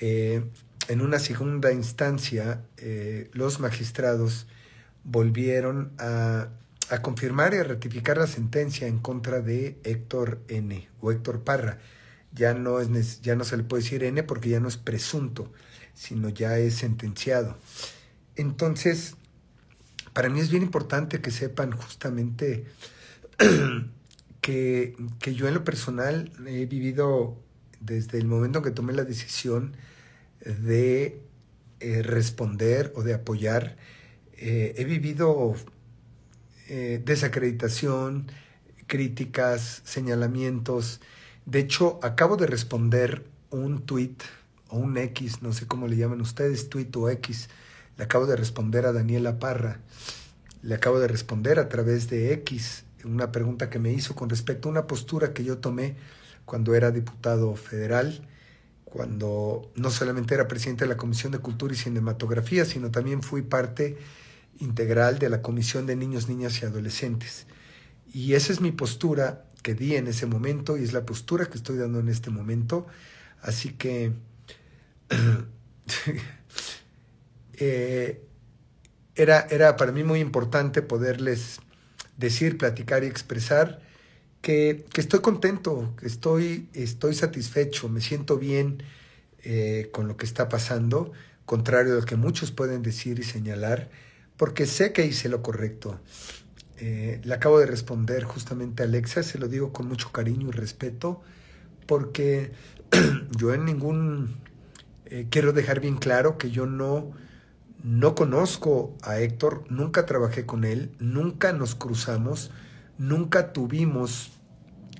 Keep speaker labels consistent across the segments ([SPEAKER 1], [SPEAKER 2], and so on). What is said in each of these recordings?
[SPEAKER 1] Eh, en una segunda instancia, eh, los magistrados volvieron a, confirmar y a ratificar la sentencia en contra de Héctor N. o Héctor Parra. Ya no, es, ya no se le puede decir N porque ya no es presunto, sino ya es sentenciado. Entonces, para mí es bien importante que sepan justamente que, que yo en lo personal he vivido desde el momento que tomé la decisión de eh, responder o de apoyar, eh, he vivido eh, desacreditación, críticas, señalamientos. De hecho, acabo de responder un tweet o un X, no sé cómo le llaman ustedes, tweet o X. Le acabo de responder a Daniela Parra. Le acabo de responder a través de X una pregunta que me hizo con respecto a una postura que yo tomé cuando era diputado federal, cuando no solamente era presidente de la Comisión de Cultura y Cinematografía, sino también fui parte integral de la Comisión de Niños, Niñas y Adolescentes. Y esa es mi postura que di en ese momento y es la postura que estoy dando en este momento. Así que eh, era, era para mí muy importante poderles decir, platicar y expresar que, estoy contento, que estoy, estoy satisfecho, me siento bien eh, con lo que está pasando, contrario a lo que muchos pueden decir y señalar, porque sé que hice lo correcto. Eh, le acabo de responder justamente a Alexa, se lo digo con mucho cariño y respeto, porque yo en ningún... Eh, quiero dejar bien claro que yo no, no conozco a Héctor, nunca trabajé con él, nunca nos cruzamos, nunca tuvimos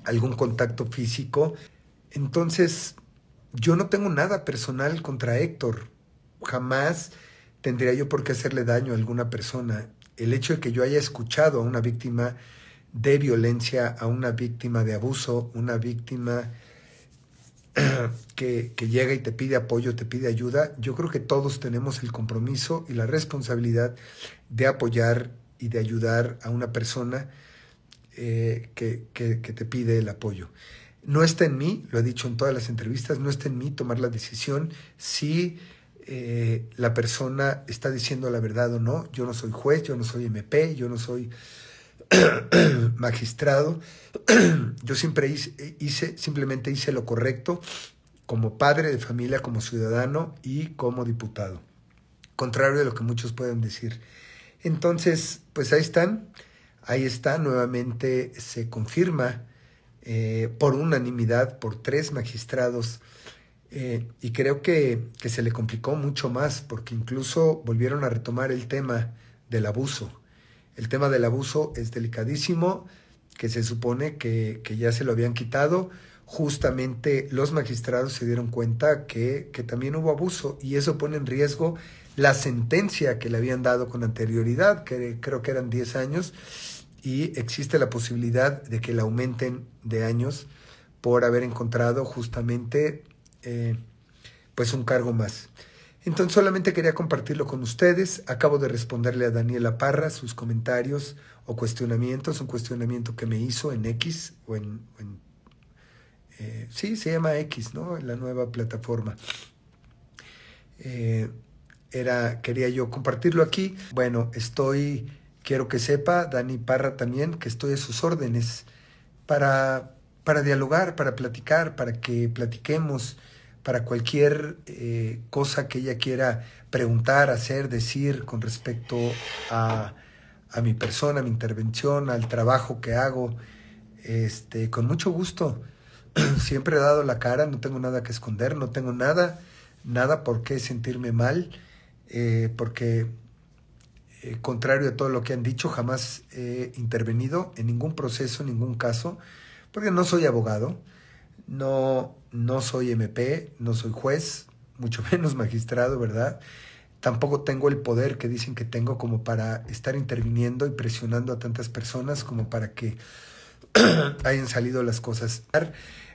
[SPEAKER 1] algún contacto físico. Entonces, yo no tengo nada personal contra Héctor. Jamás tendría yo por qué hacerle daño a alguna persona. El hecho de que yo haya escuchado a una víctima de violencia, a una víctima de abuso, una víctima que, llega y te pide apoyo, te pide ayuda, yo creo que todos tenemos el compromiso y la responsabilidad de apoyar y de ayudar a una persona eh, que, te pide el apoyo. No está en mí, lo he dicho en todas las entrevistas, no está en mí tomar la decisión si eh, la persona está diciendo la verdad o no. Yo no soy juez, yo no soy MP, yo no soy magistrado. yo siempre hice, hice, simplemente hice lo correcto como padre de familia, como ciudadano y como diputado. Contrario de lo que muchos pueden decir. Entonces, pues ahí están. Ahí está, nuevamente se confirma eh, por unanimidad, por tres magistrados, eh, y creo que, se le complicó mucho más, porque incluso volvieron a retomar el tema del abuso. El tema del abuso es delicadísimo, que se supone que, ya se lo habían quitado. Justamente los magistrados se dieron cuenta que, que también hubo abuso y eso pone en riesgo la sentencia que le habían dado con anterioridad, que creo que eran 10 años, y existe la posibilidad de que la aumenten de años por haber encontrado justamente eh, pues un cargo más. Entonces solamente quería compartirlo con ustedes. Acabo de responderle a Daniela Parra sus comentarios o cuestionamientos, un cuestionamiento que me hizo en X o en... Eh, sí, se llama X, ¿no? La nueva plataforma. Eh, era, quería yo compartirlo aquí. Bueno, estoy Quiero que sepa, Dani Parra también, que estoy a sus órdenes para, para dialogar, para platicar, para que platiquemos, para cualquier eh, cosa que ella quiera preguntar, hacer, decir con respecto a, a mi persona, a mi intervención, al trabajo que hago. Este, con mucho gusto. Siempre he dado la cara, no tengo nada que esconder, no tengo nada, nada por qué sentirme mal, eh, porque eh, contrario a todo lo que han dicho, jamás he intervenido en ningún proceso, en ningún caso, porque no soy abogado, no, no soy MP, no soy juez, mucho menos magistrado, ¿verdad? Tampoco tengo el poder que dicen que tengo como para estar interviniendo y presionando a tantas personas como para que hayan salido las cosas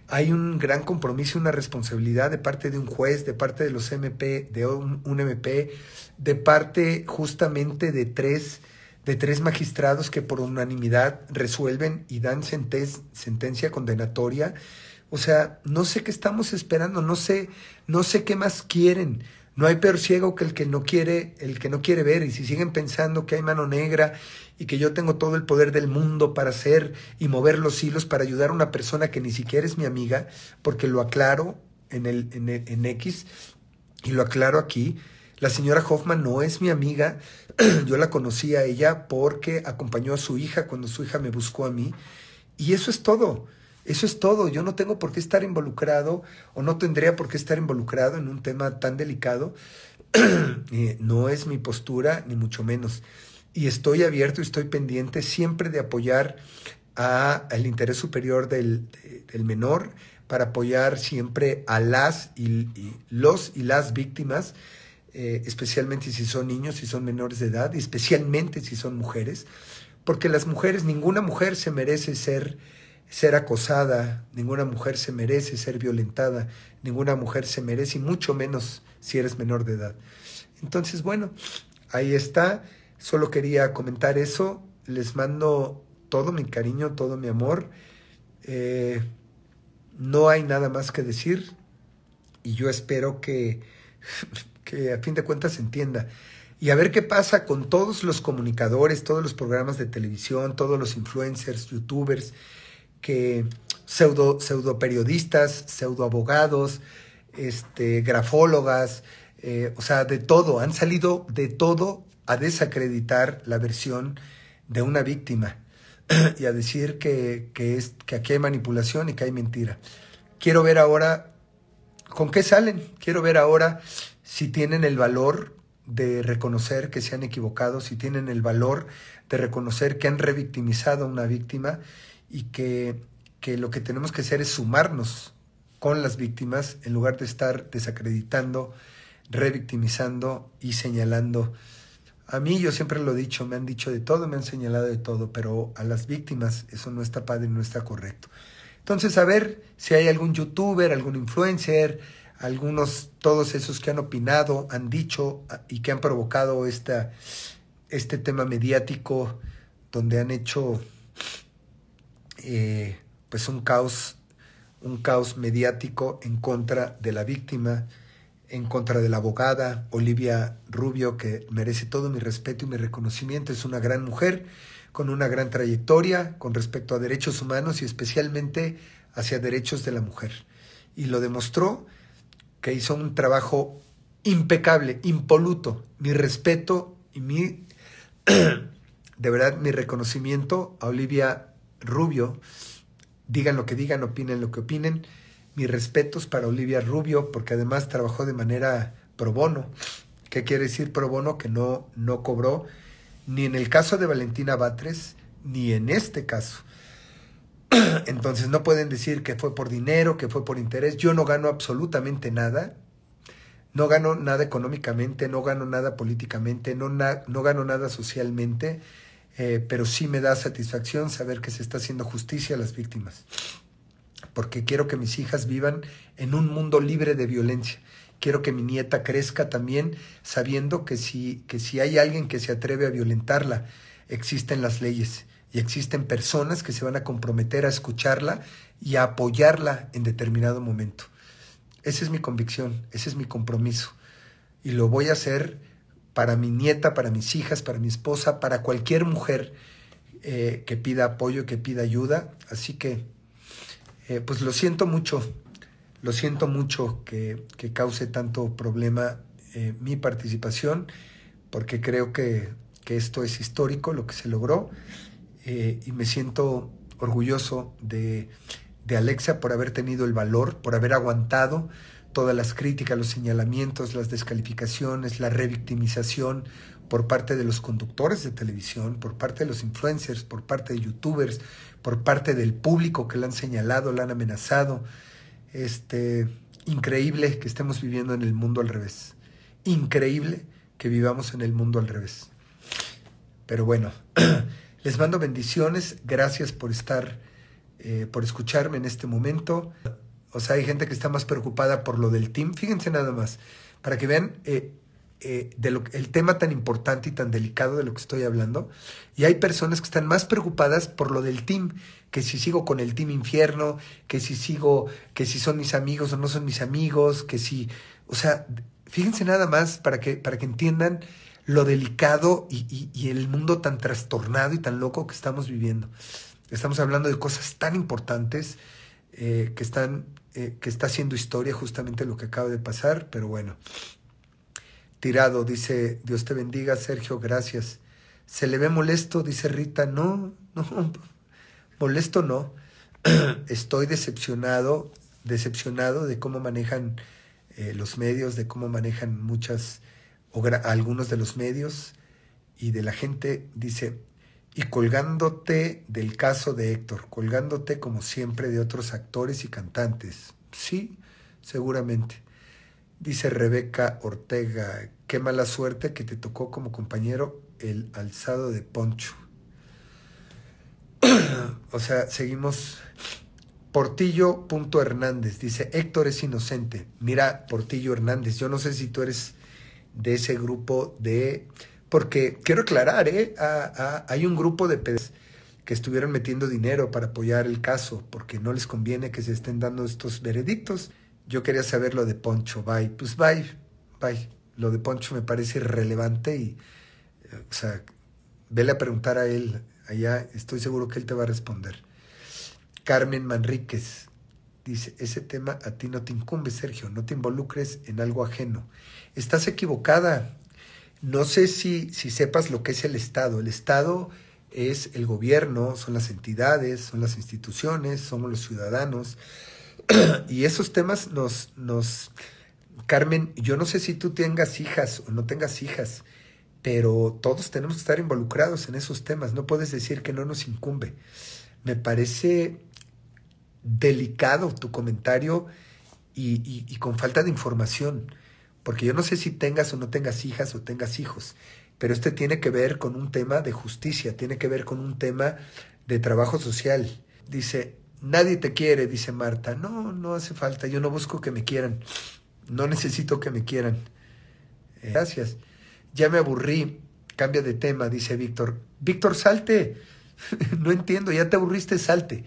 [SPEAKER 1] hay un gran compromiso y una responsabilidad de parte de un juez, de parte de los MP, de un, MP, de parte justamente de tres, de tres magistrados que por unanimidad resuelven y dan sentencia condenatoria. O sea, no sé qué estamos esperando, no sé, no sé qué más quieren. No hay peor ciego que el que no quiere, el que no quiere ver. Y si siguen pensando que hay mano negra y que yo tengo todo el poder del mundo para hacer y mover los hilos para ayudar a una persona que ni siquiera es mi amiga, porque lo aclaro en el, en, en X y lo aclaro aquí. La señora Hoffman no es mi amiga. Yo la conocí a ella porque acompañó a su hija cuando su hija me buscó a mí. Y eso es todo. Eso es todo. Yo no tengo por qué estar involucrado o no tendría por qué estar involucrado en un tema tan delicado. no es mi postura, ni mucho menos. Y estoy abierto y estoy pendiente siempre de apoyar al interés superior del, menor, para apoyar siempre a las y, los y las víctimas, eh, especialmente si son niños, si son menores de edad, y especialmente si son mujeres, porque las mujeres, ninguna mujer se merece ser ser acosada, ninguna mujer se merece ser violentada, ninguna mujer se merece, y mucho menos si eres menor de edad. Entonces, bueno, ahí está. Solo quería comentar eso. Les mando todo mi cariño, todo mi amor. Eh, no hay nada más que decir y yo espero que, que a fin de cuentas se entienda. Y a ver qué pasa con todos los comunicadores, todos los programas de televisión, todos los influencers, youtubers, que pseudo, periodistas, pseudo abogados, este, grafólogas, eh, o sea, de todo, han salido de todo a desacreditar la versión de una víctima y a decir que, que, es, que aquí hay manipulación y que hay mentira. Quiero ver ahora con qué salen, quiero ver ahora si tienen el valor de reconocer que se han equivocado, si tienen el valor de reconocer que han revictimizado a una víctima y que, lo que tenemos que hacer es sumarnos con las víctimas en lugar de estar desacreditando, revictimizando y señalando. A mí yo siempre lo he dicho, me han dicho de todo, me han señalado de todo, pero a las víctimas eso no está padre, no está correcto. Entonces, a ver si hay algún youtuber, algún influencer, algunos, todos esos que han opinado, han dicho ah, y que han provocado esta, este tema mediático donde han hecho eh, pues un caos, un caos mediático en contra de la víctima, en contra de la abogada Olivia Rubio, que merece todo mi respeto y mi reconocimiento. Es una gran mujer con una gran trayectoria con respecto a derechos humanos y especialmente hacia derechos de la mujer. Y lo demostró que hizo un trabajo impecable, impoluto. Mi respeto y mi, de verdad, mi reconocimiento a Olivia Rubio. Digan lo que digan, opinen lo que opinen. Mis respetos para Olivia Rubio, porque además trabajó de manera pro bono. ¿Qué quiere decir pro bono? Que no, no cobró ni en el caso de Valentina Batres, ni en este caso. Entonces no pueden decir que fue por dinero, que fue por interés. Yo no gano absolutamente nada. No gano nada económicamente, no gano nada políticamente, no, no gano nada socialmente. Eh, pero sí me da satisfacción saber que se está haciendo justicia a las víctimas, porque quiero que mis hijas vivan en un mundo libre de violencia. Quiero que mi nieta crezca también sabiendo que si, que si hay alguien que se atreve a violentarla, existen las leyes y existen personas que se van a comprometer a escucharla y a apoyarla en determinado momento. Esa es mi convicción, ese es mi compromiso y lo voy a hacer para mi nieta, para mis hijas, para mi esposa, para cualquier mujer eh, que pida apoyo, que pida ayuda. Así que, eh, pues lo siento mucho, lo siento mucho que, cause tanto problema eh, mi participación, porque creo que, que, esto es histórico, lo que se logró, y me siento orgulloso de, de Alexa por haber tenido el valor, por haber aguantado, todas las críticas, los señalamientos, las descalificaciones, la revictimización por parte de los conductores de televisión, por parte de los influencers, por parte de youtubers, por parte del público que la han señalado, la han amenazado. Este, increíble que estemos viviendo en el mundo al revés. Increíble que vivamos en el mundo al revés. Pero bueno, les mando bendiciones, gracias por estar, eh, por escucharme en este momento. O sea, hay gente que está más preocupada por lo del team. Fíjense nada más, para que vean eh, eh, de lo, el tema tan importante y tan delicado de lo que estoy hablando. Y hay personas que están más preocupadas por lo del team, que si sigo con el team infierno, que si sigo, que si son mis amigos o no son mis amigos, que si, o sea, fíjense nada más para que, para que entiendan lo delicado y, el mundo tan trastornado y tan loco que estamos viviendo. Estamos hablando de cosas tan importantes eh, que están eh, que está haciendo historia justamente lo que acaba de pasar, pero bueno. Tirado, dice, Dios te bendiga, Sergio, gracias. ¿Se le ve molesto? Dice Rita, no, no, molesto no. Estoy decepcionado, decepcionado de cómo manejan eh, los medios, de cómo manejan muchas, o algunos de los medios y de la gente. Dice, y colgándote del caso de Héctor, colgándote como siempre de otros actores y cantantes. Sí, seguramente. Dice Rebeca Ortega, qué mala suerte que te tocó como compañero el alzado de Poncho. o sea, seguimos. Portillo.hernández dice, Héctor es inocente. Mira, Portillo Hernández, yo no sé si tú eres de ese grupo de porque quiero aclarar, ¿eh? hay un grupo de pedazos que estuvieron metiendo dinero para apoyar el caso, porque no les conviene que se estén dando estos veredictos. Yo quería saber lo de Poncho, bye. Pues bye, bye. Lo de Poncho me parece irrelevante y, eh, o sea, vele a preguntar a él. Allá estoy seguro que él te va a responder. Carmen Manríquez dice, ese tema a ti no te incumbe, Sergio, no te involucres en algo ajeno. Estás equivocada, no sé si, sepas lo que es el Estado. El Estado es el gobierno, son las entidades, son las instituciones, somos los ciudadanos. y esos temas nos, nos... Carmen, yo no sé si tú tengas hijas o no tengas hijas, pero todos tenemos que estar involucrados en esos temas. No puedes decir que no nos incumbe. Me parece delicado tu comentario y, y con falta de información porque yo no sé si tengas o no tengas hijas o tengas hijos, pero este tiene que ver con un tema de justicia, tiene que ver con un tema de trabajo social. Dice, nadie te quiere, dice Marta, no, no hace falta, yo no busco que me quieran, no necesito que me quieran. Eh, gracias. Ya me aburrí, cambia de tema, dice Víctor. Víctor, salte. no entiendo, ya te aburriste, salte.